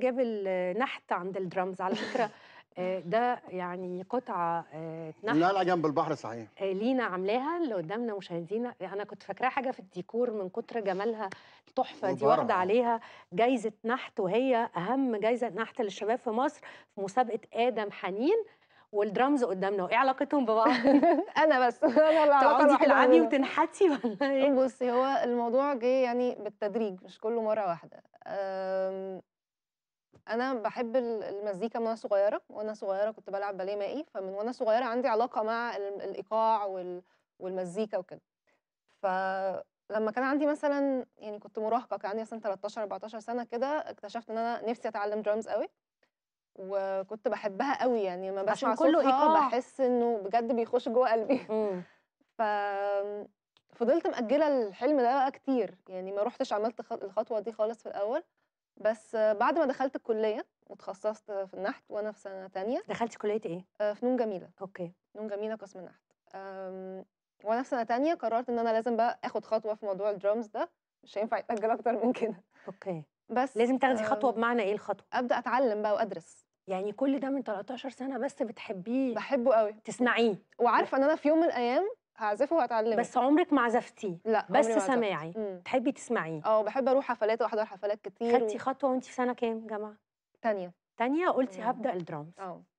جاب النحت عند الدرامز على فكره آه، ده يعني قطعه آه، نحت لا لا جنب البحر صحيح آه، لينا عاملاها اللي قدامنا مشاهدينا انا كنت فاكراها حاجه في الديكور من كتر جمالها التحفه دي واخده عليها جايزه نحت وهي اهم جايزه نحت للشباب في مصر في مسابقه ادم حنين والدرامز قدامنا وايه علاقتهم ببعض انا بس انا اللي تقعدي تلعبي وتنحتي ولا ايه بصي هو الموضوع جه يعني بالتدريج مش كله مره واحده انا بحب المزيكا من وانا صغيره وانا صغيره كنت بلعب باليه مائي فمن وانا صغيره عندي علاقه مع الايقاع والمزيكا وكده فلما كان عندي مثلا يعني كنت مراهقه كان عندي مثلا 13 14 سنه كده اكتشفت ان انا نفسي اتعلم درامز قوي وكنت بحبها قوي يعني لما بسمع صوتها بحس انه بجد بيخش جوه قلبي ف فضلت مأجلة الحلم ده بقى كتير يعني ما روحتش عملت الخطوة دي خالص في الأول بس بعد ما دخلت الكليه وتخصصت في النحت وانا في سنه تانية دخلتي كليه ايه آه، فنون جميله اوكي فنون جميله قسم النحت وانا في سنه تانية قررت ان انا لازم بقى اخد خطوه في موضوع الدرامز ده مش هينفع يتاجل اكتر من كده اوكي بس لازم تاخدي خطوه بمعنى ايه الخطوه ابدا اتعلم بقى وادرس يعني كل ده من 13 سنه بس بتحبيه بحبه قوي تسمعيه وعارفه ان انا في يوم من الايام هعزفه وهتعلمه بس عمرك ما عزفتيه لا بس سماعي تحبي تسمعيه اه بحب اروح حفلات واحضر حفلات كتير خدتي خطوه وانت في سنه كام جامعه تانية تانية قلتي هبدا الدرامز اه